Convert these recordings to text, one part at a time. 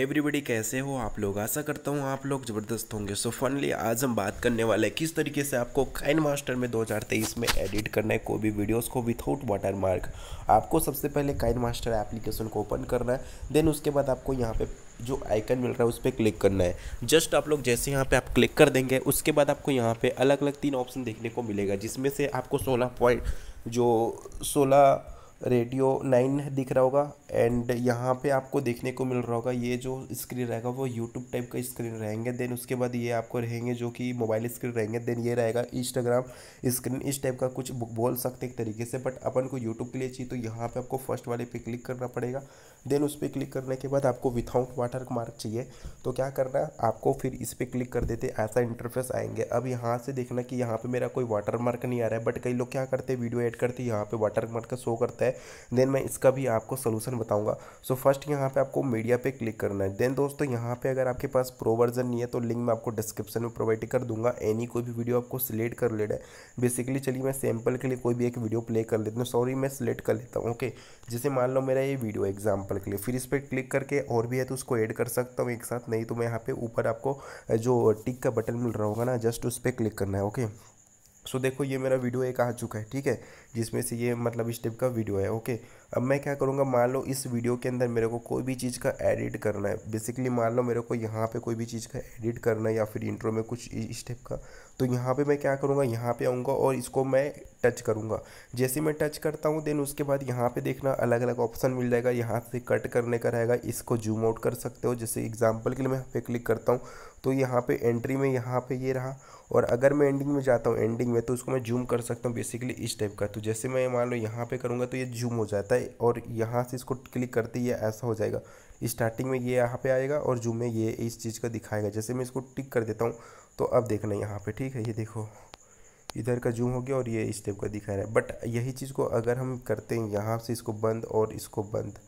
everybody कैसे हो आप लोग आशा करता हूँ आप लोग ज़बरदस्त होंगे सो फनली आज हम बात करने वाले हैं किस तरीके से आपको काइन मास्टर में 2023 में एडिट करना है कोई भी वीडियोस को विथआउट वाटर मार्क आपको सबसे पहले काइन मास्टर एप्लीकेशन को ओपन करना है देन उसके बाद आपको यहाँ पे जो आइकन मिल रहा है उस पर क्लिक करना है जस्ट आप लोग जैसे यहाँ पे आप क्लिक कर देंगे उसके बाद आपको यहाँ पे अलग अलग तीन ऑप्शन देखने को मिलेगा जिसमें से आपको सोलह पॉइंट जो सोलह रेडियो नाइन दिख रहा होगा एंड यहाँ पे आपको देखने को मिल रहा होगा ये जो स्क्रीन रहेगा वो यूट्यूब टाइप का स्क्रीन रहेंगे देन उसके बाद ये आपको रहेंगे जो कि मोबाइल स्क्रीन रहेंगे देन ये रहेगा इंस्टाग्राम स्क्रीन इस टाइप का कुछ बोल सकते एक तरीके से बट अपन को यूट्यूब के लिए चाहिए तो यहाँ पर आपको फर्स्ट वाले पे क्लिक करना पड़ेगा देन उस पर क्लिक करने के बाद आपको विथआउट वाटर मार्क चाहिए तो क्या करना आपको फिर इस पर क्लिक कर देते ऐसा इंटरफेस आएंगे अब यहाँ से देखना कि यहाँ पे मेरा कोई वाटर मार्क नहीं आ रहा है बट कई लोग क्या करते हैं वीडियो एड करते यहाँ पे वाटर मार्क शो करता है देन मैं इसका भी आपको सोलूशन बताऊँगा सो फर्स्ट यहाँ पर आपको मीडिया पर क्लिक करना है देन दोस्तों यहाँ पर अगर आपके पास प्रो वर्जन नहीं है तो लिंक मैं आपको डिस्क्रिप्शन में प्रोवाइड कर दूंगा एनी कोई भी वीडियो आपको सिलेक्ट कर लेना है बेसिकली चलिए मैं सैम्पल के लिए कोई भी एक वीडियो प्ले कर लेता हूँ सॉरी मैं सिलेक्ट कर लेता हूँ ओके जैसे मान लो मेरा ये वीडियो एग्जाम्पल एग्जाम्पल के लिए फिर इस पर क्लिक करके और भी है तो उसको ऐड कर सकता हूँ एक साथ नहीं तो मैं यहाँ पे ऊपर आपको जो टिक का बटन मिल रहा होगा ना जस्ट उस पर क्लिक करना है ओके सो so, देखो ये मेरा वीडियो एक आ चुका है ठीक है जिसमें से ये मतलब इस टाइप का वीडियो है ओके अब मैं क्या करूँगा मान लो इस वीडियो के अंदर मेरे को कोई भी चीज़ का एडिट करना है बेसिकली मान लो मेरे को यहाँ पे कोई भी चीज़ का एडिट करना है या फिर इंट्रो में कुछ इस टाइप का तो यहाँ पे मैं क्या करूँगा यहाँ पे आऊँगा और इसको मैं टच करूँगा जैसे मैं टच करता हूँ देन उसके बाद यहाँ पे देखना अलग अलग ऑप्शन मिल जाएगा यहाँ से कट करने का रहेगा इसको जूम आउट कर सकते हो जैसे एग्जाम्पल के लिए मैं यहाँ पे क्लिक करता हूँ तो यहाँ पे एंट्री में यहाँ पे ये यह रहा और अगर मैं एंडिंग में जाता हूँ एंडिंग में तो उसको मैं जूम कर सकता हूँ बेसिकली इस टाइप का तो जैसे मैं मान लो यहाँ पर करूँगा तो ये जूम हो जाता है और यहाँ से इसको क्लिक करते ही ऐसा हो जाएगा स्टार्टिंग में ये यहाँ पे आएगा और जूम में ये इस चीज़ का दिखाएगा जैसे मैं इसको टिक कर देता हूँ तो अब देखना यहाँ पे ठीक है ये देखो इधर का जूम हो गया और ये इस टाइप का दिखा रहा है बट यही चीज़ को अगर हम करते हैं यहाँ से इसको बंद और इसको बंद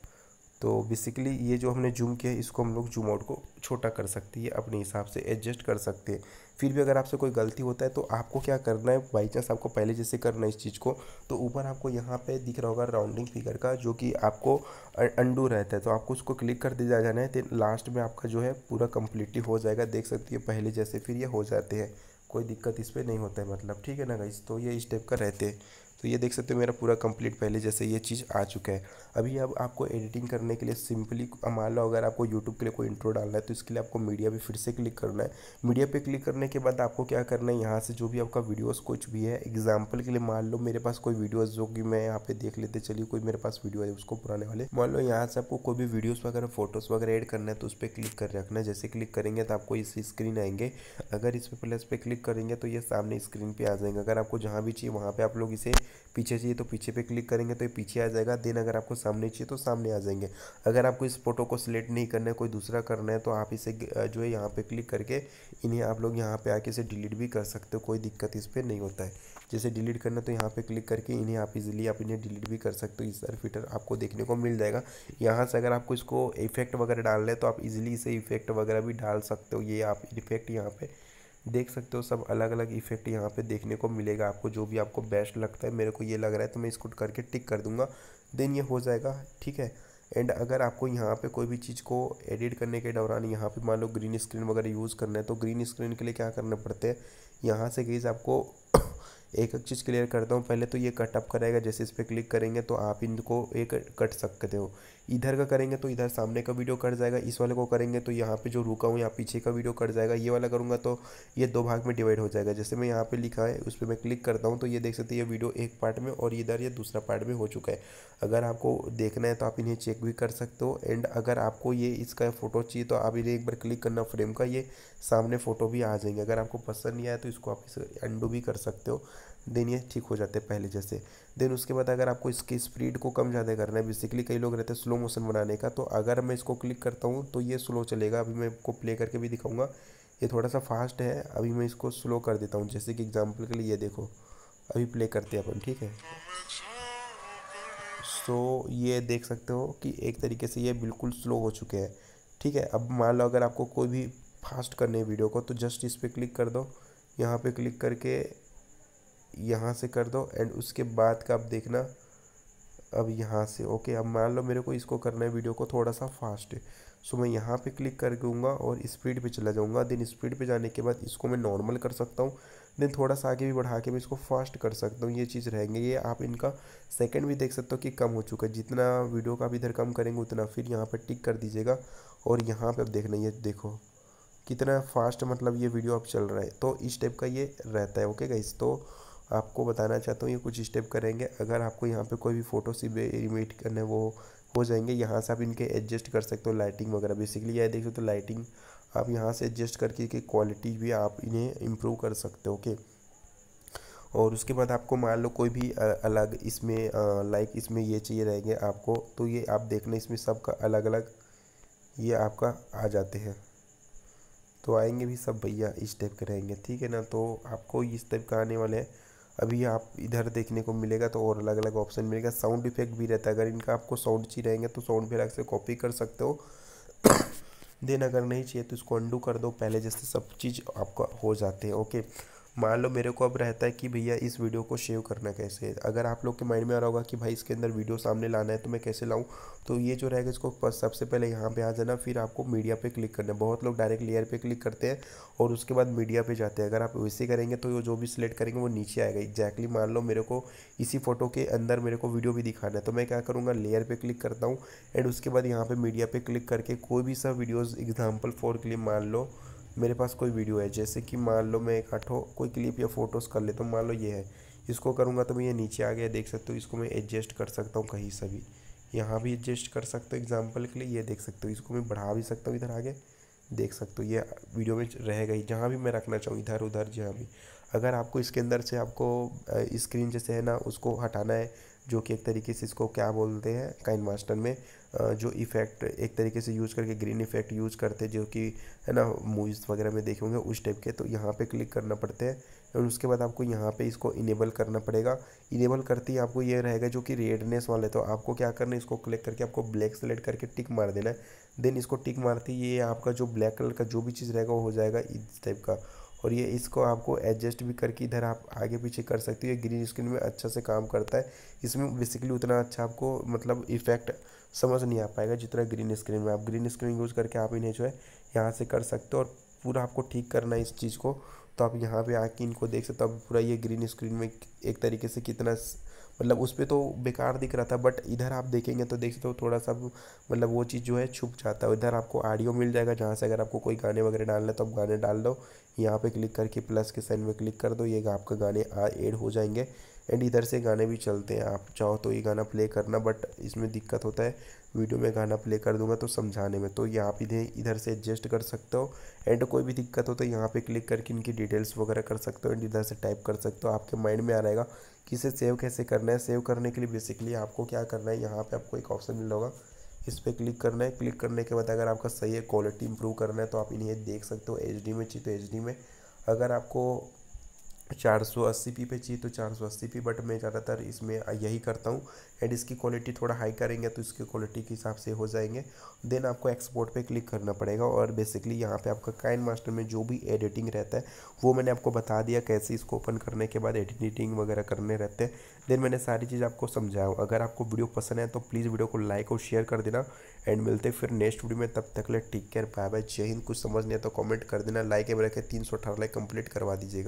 तो बेसिकली ये जो हमने जूम किया है इसको हम लोग जूम आउट को छोटा कर सकते हैं अपने हिसाब से एडजस्ट कर सकते हैं फिर भी अगर आपसे कोई गलती होता है तो आपको क्या करना है बाई चांस आपको पहले जैसे करना है इस चीज़ को तो ऊपर आपको यहाँ पे दिख रहा होगा राउंडिंग फिगर का जो कि आपको अंडू रहता है तो आपको उसको क्लिक कर दिया जाना है तो लास्ट में आपका जो है पूरा कम्प्लीटली हो जाएगा देख सकते हो पहले जैसे फिर ये हो जाते हैं कोई दिक्कत इस पर नहीं होता है मतलब ठीक है ना गाइस तो ये स्टेप का रहते हैं तो ये देख सकते हो मेरा पूरा कंप्लीट पहले जैसे ये चीज़ आ चुका है अभी अब आपको एडिटिंग करने के लिए सिंपली मान लो अगर आपको यूट्यूब के लिए कोई इंट्रो डालना है तो इसके लिए आपको मीडिया पे फिर से क्लिक करना है मीडिया पे क्लिक करने के बाद आपको क्या करना है यहाँ से जो भी आपका वीडियोज़ कुछ भी है एग्जाम्पल के लिए मान लो मेरे पास कोई वीडियोज़ जो कि मैं यहाँ पे देख लेते चलिए कोई मेरे पास वीडियो है उसको पुराने वाले मान लो यहाँ से आपको कोई भी वीडियोज़ वगैरह फोटोज़ वगैरह एड करना है तो उस पर क्लिक कर रखना है जैसे क्लिक करेंगे तो आपको इस स्क्रीन आएंगे अगर इस पर प्लस पे क्लिक करेंगे तो ये सामने स्क्रीन पर आ जाएंगे अगर आपको जहाँ भी चाहिए वहाँ पर आप लोग इसे पीछे चाहिए तो पीछे पे क्लिक करेंगे तो ये पीछे आ जाएगा देन अगर आपको सामने चाहिए तो सामने आ जाएंगे अगर आपको इस फोटो को सिलेक्ट नहीं करना है कोई दूसरा करना है तो आप इसे जो है यहाँ पर क्लिक करके इन्हें आप लोग यहाँ पर आके इसे डिलीट भी कर सकते हो कोई दिक्कत इस पर नहीं होता है जैसे डिलीट करना तो यहाँ पर क्लिक करके इन्हें आप इजिली आप इन्हें डिलीट भी कर सकते हो इस सारे फिटर आपको देखने को मिल जाएगा यहाँ से अगर आपको इसको इफेक्ट वगैरह डालना है तो आप इजिली इसे इफेक्ट वगैरह भी डाल सकते हो ये आप इफेक्ट यहाँ पर देख सकते हो सब अलग अलग इफेक्ट यहाँ पे देखने को मिलेगा आपको जो भी आपको बेस्ट लगता है मेरे को ये लग रहा है तो मैं इसको करके टिक कर दूंगा देन ये हो जाएगा ठीक है एंड अगर आपको यहाँ पे कोई भी चीज़ को एडिट करने के दौरान यहाँ पे मान लो ग्रीन स्क्रीन वगैरह यूज़ करना है तो ग्रीन स्क्रीन के लिए क्या करना पड़ता है यहाँ से गई आपको एक एक चीज़ क्लियर करता हूँ पहले तो ये कटअप कराएगा जैसे इस पर क्लिक करेंगे तो आप इनको एक कट सकते हो इधर का करेंगे तो इधर सामने का वीडियो कट जाएगा इस वाले को करेंगे तो यहाँ पे जो रुका हूँ यहाँ पीछे का वीडियो कट जाएगा ये वाला करूँगा तो ये दो भाग में डिवाइड हो जाएगा जैसे मैं यहाँ पे लिखा है उस पर मैं क्लिक करता हूँ तो ये देख सकते हैं ये वीडियो एक पार्ट में और इधर ये दूसरा पार्ट में हो चुका है अगर आपको देखना है तो आप इन्हें चेक भी कर सकते हो एंड अगर आपको ये इसका फ़ोटो चाहिए तो आप इन्हें एक बार क्लिक करना फ्रेम का ये सामने फ़ोटो भी आ जाएंगे अगर आपको पसंद नहीं आया तो इसको आप इसे अंडू भी कर सकते हो देन ये ठीक हो जाते हैं पहले जैसे देन उसके बाद अगर आपको इसकी स्पीड को कम ज़्यादा करना है बेसिकली कई लोग रहते हैं स्लो मोशन बनाने का तो अगर मैं इसको क्लिक करता हूँ तो ये स्लो चलेगा अभी मैं आपको प्ले करके भी दिखाऊँगा ये थोड़ा सा फास्ट है अभी मैं इसको स्लो कर देता हूँ जैसे कि एग्जाम्पल के लिए ये देखो अभी प्ले करते हैं अपन ठीक है सो so, ये देख सकते हो कि एक तरीके से ये बिल्कुल स्लो हो चुके हैं ठीक है अब मान लो अगर आपको कोई भी फास्ट करने है वीडियो को तो जस्ट इस पर क्लिक कर दो यहाँ पे क्लिक करके यहाँ से कर दो एंड उसके बाद का आप देखना अब यहाँ से ओके अब मान लो मेरे को इसको करना है वीडियो को थोड़ा सा फास्ट सो मैं यहाँ पे क्लिक कर दूँगा और स्पीड पे चला जाऊँगा देन स्पीड पे जाने के बाद इसको मैं नॉर्मल कर सकता हूँ देन थोड़ा सा आगे भी बढ़ा के मैं इसको फास्ट कर सकता हूँ ये चीज़ रहेंगे ये आप इनका सेकंड भी देख सकते हो कि कम हो चुका है जितना वीडियो का भी इधर कम करेंगे उतना फिर यहाँ पर टिक कर दीजिएगा और यहाँ पर अब देखना ये देखो कितना फास्ट मतलब ये वीडियो अब चल रहा है तो इस टाइप का ये रहता है ओके गाइस तो आपको बताना चाहता हूँ ये कुछ स्टेप करेंगे अगर आपको यहाँ पे कोई भी फ़ोटो से इमेट करने वो हो जाएंगे यहाँ से आप इनके एडजस्ट कर सकते हो लाइटिंग वगैरह बेसिकली यह देख सकते हो लाइटिंग आप यहाँ से एडजस्ट करके कि क्वालिटी भी आप इन्हें इम्प्रूव कर सकते हो ओके और उसके बाद आपको मान लो कोई भी अलग इसमें लाइक इसमें ये चाहिए रहेंगे आपको तो ये आप देखना इसमें सब का अलग अलग ये आपका आ जाते हैं तो आएंगे भी सब भैया इस टाइप के रहेंगे ठीक है ना तो आपको इस टाइप का आने वाले हैं अभी आप इधर देखने को मिलेगा तो और अलग अलग ऑप्शन मिलेगा साउंड इफेक्ट भी रहता है अगर इनका आपको साउंड चाहिए रहेंगे तो साउंड भी अलग से कॉपी कर सकते हो देन अगर नहीं चाहिए तो इसको अंडू कर दो पहले जैसे सब चीज़ आपका हो जाते हैं ओके मान लो मेरे को अब रहता है कि भैया इस वीडियो को शेव करना कैसे है अगर आप लोग के माइंड में आ रहा होगा कि भाई इसके अंदर वीडियो सामने लाना है तो मैं कैसे लाऊँ तो ये जो रहेगा इसको सबसे पहले यहाँ पे आ जाना फिर आपको मीडिया पे क्लिक करना है बहुत लोग डायरेक्ट लेयर पे क्लिक करते हैं और उसके बाद मीडिया पर जाते हैं अगर आप वैसे करेंगे तो जो भी सिलेक्ट करेंगे वो नीचे आएगा एग्जैक्टली मान लो मेरे को इसी फोटो के अंदर मेरे को वीडियो भी दिखाना है तो मैं क्या करूँगा लेयर पर क्लिक करता हूँ एंड उसके बाद यहाँ पर मीडिया पर क्लिक करके कोई भी सा वीडियोज़ एग्जाम्पल फॉर क्लिक मान लो मेरे पास कोई वीडियो है जैसे कि मान लो मैं एक कोई क्लिप या फ़ोटोज़ कर लेता तो हूँ मान लो ये है इसको करूँगा तो मैं ये नीचे आ गया देख सकते हो इसको मैं एडजस्ट कर सकता हूँ कहीं से भी यहाँ भी एडजस्ट कर सकते हो एग्जाम्पल के लिए ये देख सकते हो इसको मैं बढ़ा भी सकता हूँ इधर आगे देख सकते हो ये वीडियो में रहेगा ही जहाँ भी मैं रखना चाहूँ इधर उधर जहाँ भी अगर आपको इसके अंदर से आपको स्क्रीन जैसे है ना उसको हटाना है जो कि एक तरीके से इसको क्या बोलते हैं काइन मास्टर में जो इफ़ेक्ट एक तरीके से यूज़ करके ग्रीन इफ़ेक्ट यूज़ करते जो कि है ना मूवीज़ वगैरह में देखे होंगे उस टाइप के तो यहाँ पे क्लिक करना पड़ते हैं और उसके बाद आपको यहाँ पे इसको इनेबल करना पड़ेगा इनेबल करते ही आपको ये रहेगा जो कि रेडनेस वाले तो आपको क्या करना है इसको क्लिक करके आपको ब्लैक सेलेक्ट करके टिक मार देना है देन इसको टिक मारते ही ये आपका जो ब्लैक कलर का जो भी चीज़ रहेगा वो हो जाएगा इस टाइप का और ये इसको आपको एडजस्ट भी करके इधर आप आगे पीछे कर सकते हो ये ग्रीन स्क्रीन में अच्छा से काम करता है इसमें बेसिकली उतना अच्छा आपको मतलब इफेक्ट समझ नहीं आ पाएगा जितना ग्रीन स्क्रीन में आप ग्रीन स्क्रीन यूज़ करके आप इन्हें जो है यहाँ से कर सकते हो और पूरा आपको ठीक करना है इस चीज़ को तो आप यहाँ पे आके इनको देख सकते हो तो पूरा ये ग्रीन स्क्रीन में एक तरीके से कितना मतलब उस पर तो बेकार दिख रहा था बट इधर आप देखेंगे तो देख सकते हो थोड़ा सा मतलब वो चीज़ जो है छुप जाता है इधर आपको ऑडियो मिल जाएगा जहाँ से अगर आपको कोई गाने वगैरह डालना है तो आप गाने डाल दो यहाँ पे क्लिक करके प्लस के साइन में क्लिक कर दो ये आपका गाने ऐड हो जाएंगे एंड इधर से गाने भी चलते हैं आप चाहो तो ये गाना प्ले करना बट इसमें दिक्कत होता है वीडियो में गाना प्ले कर दूंगा तो समझाने में तो यहाँ पे इधर से एडजस्ट कर सकते हो एंड कोई भी दिक्कत हो तो यहाँ पे क्लिक करके इनकी डिटेल्स वगैरह कर सकते हो एंड इधर से टाइप कर सकते हो आपके माइंड में आ रहेगा कि इसे सेव कैसे करना है सेव करने के लिए बेसिकली आपको क्या करना है यहाँ पर आपको एक ऑप्शन मिल होगा इस पर क्लिक करना है क्लिक करने के बाद अगर आपका सही है क्वालिटी इंप्रूव करना है तो आप इन्हें देख सकते हो एच में चाहिए तो एच में अगर आपको चार सौ अस्सी पी पे चाहिए तो चार सौ अस्सी पी बट मैं ज़्यादातर इसमें यही करता हूँ एंड इसकी क्वालिटी थोड़ा हाई करेंगे तो इसकी क्वालिटी के हिसाब से हो जाएंगे देन आपको एक्सपोर्ट पे क्लिक करना पड़ेगा और बेसिकली यहाँ पे आपका काइन मास्टर में जो भी एडिटिंग रहता है वो मैंने आपको बता दिया कैसे इसको ओपन करने के बाद एडिटिंग वगैरह करने रहते हैं देन मैंने सारी चीज़ आपको समझाया अगर आपको वीडियो पसंद है तो प्लीज़ वीडियो को लाइक और शेयर कर देना एंड मिलते फिर नेक्स्ट वीडियो में तब तक ले टेक केयर बाय बाय जय हिंद कुछ समझ नहीं है तो कॉमेंट कर देना लाइक एम रखे तीन सौ अठारह लाइक कंप्लीट करवा दीजिएगा